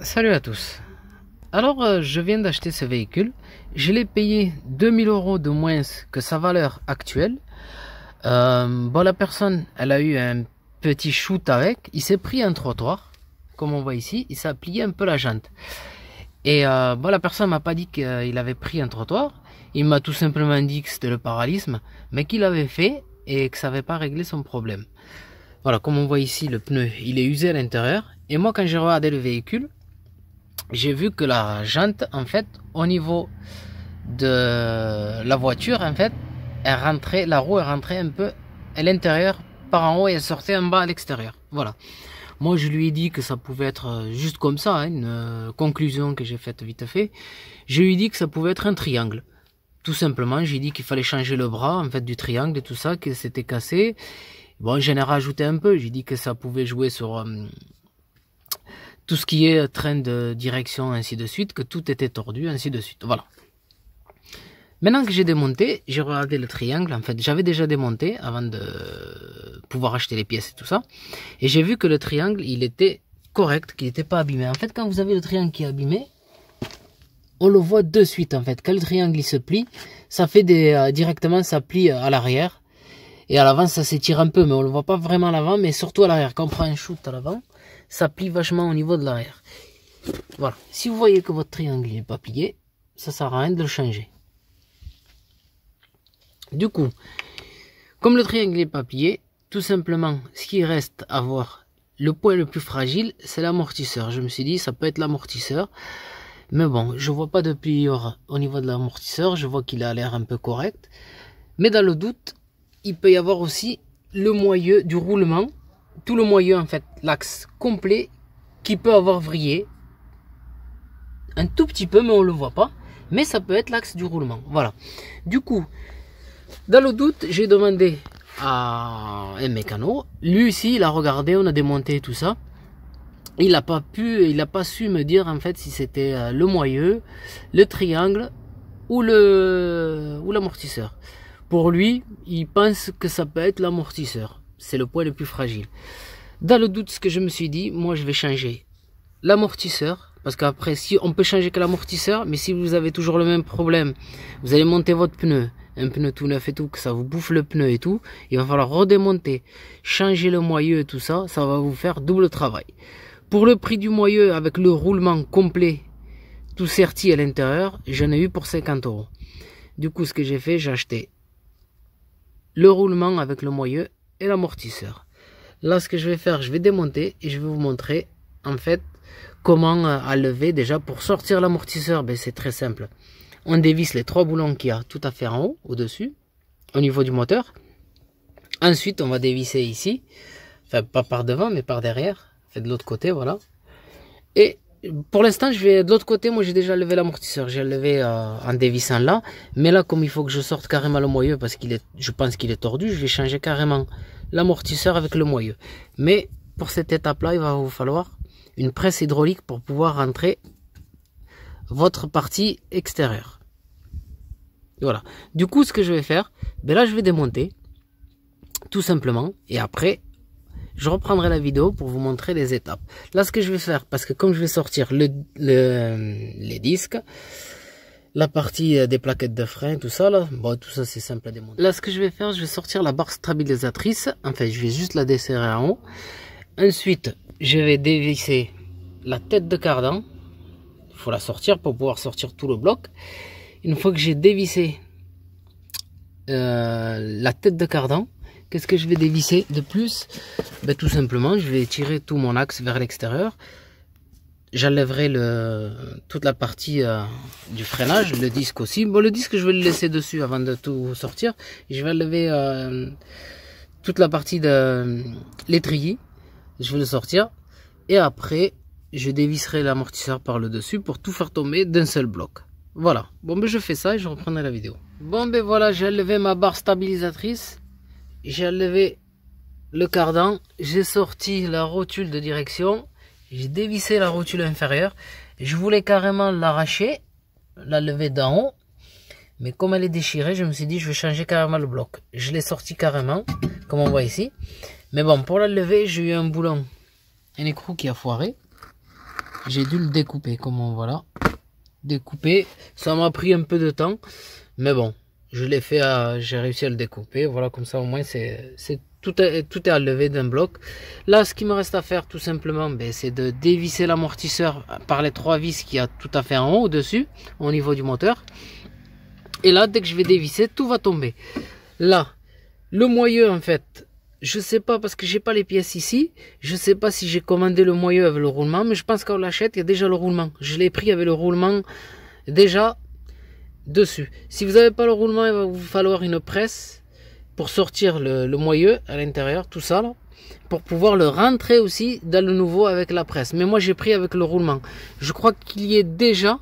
Salut à tous. Alors, euh, je viens d'acheter ce véhicule. Je l'ai payé 2000 euros de moins que sa valeur actuelle. Euh, bon, la personne, elle a eu un petit shoot avec. Il s'est pris un trottoir, comme on voit ici. Il s'est plié un peu la jante. Et euh, bon, la personne m'a pas dit qu'il avait pris un trottoir. Il m'a tout simplement dit que c'était le paralysme, mais qu'il avait fait et que ça n'avait pas réglé son problème. Voilà, comme on voit ici, le pneu, il est usé à l'intérieur. Et moi, quand j'ai regardé le véhicule, j'ai vu que la jante, en fait, au niveau de la voiture, en fait, elle rentrait, la roue est rentrée un peu à l'intérieur par en haut et elle sortait en bas à l'extérieur. Voilà. Moi, je lui ai dit que ça pouvait être euh, juste comme ça, hein, une euh, conclusion que j'ai faite vite fait. Je lui ai dit que ça pouvait être un triangle. Tout simplement, j'ai dit qu'il fallait changer le bras, en fait, du triangle et tout ça, qu'il s'était cassé. Bon, j'en ai rajouté un peu. J'ai dit que ça pouvait jouer sur euh, tout ce qui est train de direction, ainsi de suite, que tout était tordu, ainsi de suite. Voilà. Maintenant que j'ai démonté, j'ai regardé le triangle. En fait, j'avais déjà démonté avant de pouvoir acheter les pièces et tout ça. Et j'ai vu que le triangle, il était correct, qu'il n'était pas abîmé. En fait, quand vous avez le triangle qui est abîmé, on le voit de suite en fait. Quand le triangle il se plie, ça fait des, euh, directement ça plie euh, à l'arrière. Et à l'avant, ça s'étire un peu, mais on le voit pas vraiment à l'avant, mais surtout à l'arrière. Quand on prend un shoot à l'avant, ça plie vachement au niveau de l'arrière. Voilà. Si vous voyez que votre triangle n'est pas plié, ça sert à rien de le changer. Du coup, comme le triangle est pas plié, tout simplement, ce qui reste à voir, le point le plus fragile, c'est l'amortisseur. Je me suis dit, ça peut être l'amortisseur. Mais bon, je vois pas de pliure au niveau de l'amortisseur. Je vois qu'il a l'air un peu correct. Mais dans le doute, il peut y avoir aussi le moyeu du roulement tout le moyeu en fait, l'axe complet qui peut avoir vrillé. Un tout petit peu, mais on le voit pas. Mais ça peut être l'axe du roulement. Voilà. Du coup, dans le doute, j'ai demandé à un mécano. Lui aussi, il a regardé, on a démonté tout ça. Il n'a pas pu, il n'a pas su me dire en fait si c'était euh, le moyeu, le triangle ou le ou l'amortisseur. Pour lui, il pense que ça peut être l'amortisseur c'est le poids le plus fragile. Dans le doute, ce que je me suis dit, moi je vais changer l'amortisseur. Parce qu'après, si on peut changer que l'amortisseur, mais si vous avez toujours le même problème, vous allez monter votre pneu, un pneu tout neuf et tout, que ça vous bouffe le pneu et tout, il va falloir redémonter, changer le moyeu et tout ça, ça va vous faire double travail. Pour le prix du moyeu avec le roulement complet, tout serti à l'intérieur, j'en ai eu pour 50 euros. Du coup, ce que j'ai fait, j'ai acheté le roulement avec le moyeu l'amortisseur. Là, ce que je vais faire, je vais démonter et je vais vous montrer en fait comment euh, à lever déjà pour sortir l'amortisseur. Ben, c'est très simple. On dévisse les trois boulons qu'il y a tout à fait en haut, au-dessus, au niveau du moteur. Ensuite, on va dévisser ici, enfin pas par devant, mais par derrière, fait de l'autre côté, voilà. Et pour l'instant, je vais de l'autre côté. Moi, j'ai déjà levé l'amortisseur. J'ai levé euh, en dévissant là. Mais là, comme il faut que je sorte carrément le moyeu parce qu'il est, je pense qu'il est tordu, je vais changer carrément l'amortisseur avec le moyeu. Mais pour cette étape-là, il va vous falloir une presse hydraulique pour pouvoir rentrer votre partie extérieure. Voilà. Du coup, ce que je vais faire, ben là, je vais démonter, tout simplement, et après, je reprendrai la vidéo pour vous montrer les étapes. Là, ce que je vais faire, parce que comme je vais sortir le, le, les disques, la partie euh, des plaquettes de frein, tout ça là, tout ça c'est simple à démonter. Là, ce que je vais faire, je vais sortir la barre stabilisatrice. En fait, je vais juste la desserrer en haut. Ensuite, je vais dévisser la tête de cardan. Il faut la sortir pour pouvoir sortir tout le bloc. Une fois que j'ai dévissé euh, la tête de cardan, qu'est-ce que je vais dévisser de plus ben, Tout simplement, je vais tirer tout mon axe vers l'extérieur j'enlèverai toute la partie euh, du freinage, le disque aussi. Bon, le disque, je vais le laisser dessus avant de tout sortir. Je vais enlever euh, toute la partie de l'étrier. Je vais le sortir. Et après, je dévisserai l'amortisseur par le dessus pour tout faire tomber d'un seul bloc. Voilà. Bon, ben je fais ça et je reprendrai la vidéo. Bon, ben voilà, j'ai enlevé ma barre stabilisatrice. J'ai enlevé le cardan. J'ai sorti la rotule de direction j'ai dévissé la rotule inférieure. Je voulais carrément l'arracher, la lever d'en haut. Mais comme elle est déchirée, je me suis dit, je vais changer carrément le bloc. Je l'ai sorti carrément, comme on voit ici. Mais bon, pour la lever, j'ai eu un boulon, un écrou qui a foiré. J'ai dû le découper, comme on voit là. Découper, ça m'a pris un peu de temps. Mais bon, je l'ai fait, j'ai réussi à le découper. Voilà, comme ça au moins c'est tout est, à lever d'un bloc. Là, ce qui me reste à faire tout simplement, ben, c'est de dévisser l'amortisseur par les trois vis qu'il y a tout à fait en haut, au-dessus, au niveau du moteur. Et là, dès que je vais dévisser, tout va tomber. Là, le moyeu, en fait, je ne sais pas parce que j'ai pas les pièces ici. Je ne sais pas si j'ai commandé le moyeu avec le roulement, mais je pense qu'on l'achète, il y a déjà le roulement. Je l'ai pris avec le roulement déjà dessus. Si vous n'avez pas le roulement, il va vous falloir une presse pour sortir le, moyeu à l'intérieur, tout ça pour pouvoir le rentrer aussi dans le nouveau avec la presse. Mais moi j'ai pris avec le roulement. Je crois qu'il y est déjà.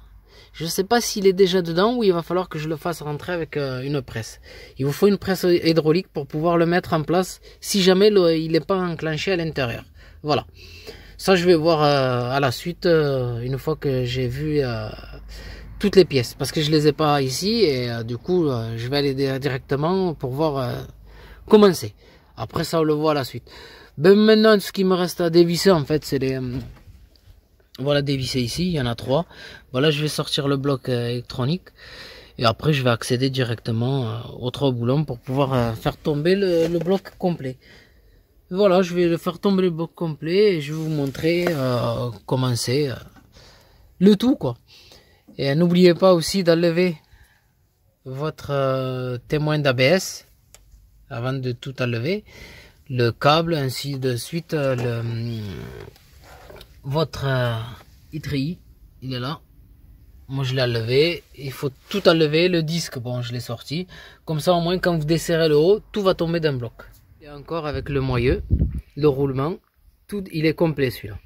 Je ne sais pas s'il est déjà dedans ou il va falloir que je le fasse rentrer avec euh, une presse. Il vous faut une presse hydraulique pour pouvoir le mettre en place si jamais le, il n'est pas enclenché à l'intérieur. Voilà. Ça, je vais voir euh, à la suite euh, une fois que j'ai vu les pièces parce que je les ai pas ici et euh, du coup euh, je vais aller directement pour voir euh, commencer. Après ça on le voit à la suite. Ben maintenant ce qui me reste à dévisser en fait c'est les voilà dévisser ici, il y en a trois. Voilà je vais sortir le bloc électronique et après je vais accéder directement aux trois boulons pour pouvoir faire tomber le, bloc complet. Voilà je vais le faire tomber le bloc complet et je vais vous montrer comment c'est le tout quoi. Et n'oubliez pas aussi d'enlever votre euh, témoin d'ABS avant de tout enlever. Le câble, ainsi de suite. Euh, le, votre euh, ITRI, il est là. Moi, je l'ai enlevé. Il faut tout enlever. Le disque, bon, je l'ai sorti. Comme ça, au moins, quand vous desserrez le haut, tout va tomber d'un bloc. Et encore avec le moyeu, le roulement, tout, il est complet celui-là.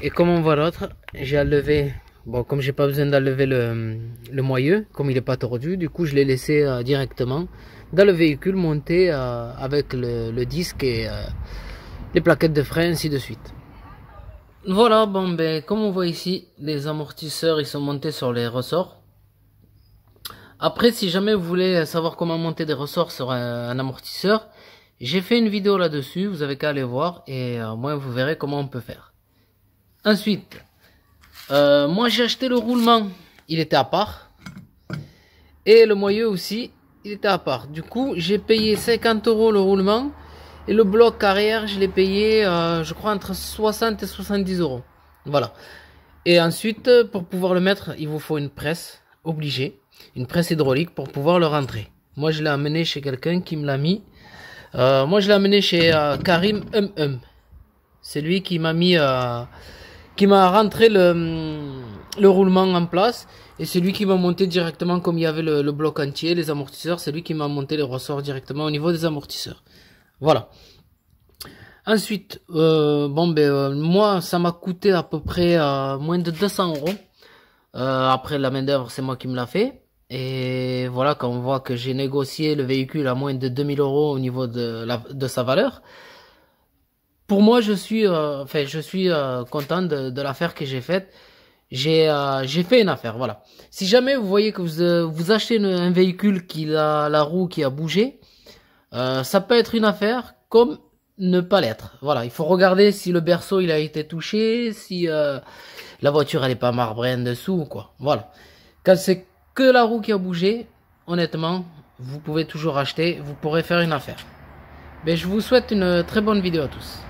Et comme on voit l'autre, j'ai enlevé Bon, comme j'ai pas besoin d'enlever le, le, moyeu, comme il n'est pas tordu, du coup je l'ai laissé euh, directement dans le véhicule monté euh, avec le, disque et euh, les plaquettes de frein, ainsi de suite. Voilà, bon ben comme on voit ici, les amortisseurs ils sont montés sur les ressorts. Après, si jamais vous voulez savoir comment monter des ressorts sur un, un amortisseur, j'ai fait une vidéo là-dessus, vous avez qu'à aller voir et moi vous verrez comment on peut faire. Ensuite, euh, moi, j'ai acheté le roulement. Il était à part. Et le moyeu aussi, il était à part. Du coup, j'ai payé 50 euros le roulement. Et le bloc arrière, je l'ai payé, euh, je crois, entre 60 et 70 euros. Voilà. Et ensuite, pour pouvoir le mettre, il vous faut une presse, obligée. Une presse hydraulique pour pouvoir le rentrer. Moi, je l'ai amené chez quelqu'un qui me l'a mis. Euh, moi, je l'ai amené chez Karim Hum Hum. C'est lui qui m'a mis qui m'a rentré le, roulement en place. Et c'est lui qui m'a monté directement, comme il y avait le, bloc entier, les amortisseurs, c'est lui qui m'a monté les ressorts directement au niveau des amortisseurs. Voilà. Ensuite, euh, bon ben euh, moi ça m'a coûté à peu près euh, moins de 200 euros. Euh, après la main d'œuvre, c'est moi qui me l'a fait. Et voilà, quand on voit que j'ai négocié le véhicule à moins de 2000 euros au niveau de, de sa valeur, pour moi, je suis, euh, je suis euh, content de, l'affaire que j'ai faite. J'ai, euh, j'ai fait une affaire, voilà. Si jamais vous voyez que vous, achetez un véhicule qui a la roue qui a bougé, ça peut être une affaire comme ne pas l'être. Voilà, il faut regarder si le berceau il a été touché, si la voiture elle est pas marbrée en dessous, ou quoi. Voilà. Quand c'est que la roue qui a bougé, honnêtement, vous pouvez toujours acheter, vous pourrez faire une affaire. Mais ben, je vous souhaite une très bonne vidéo à tous.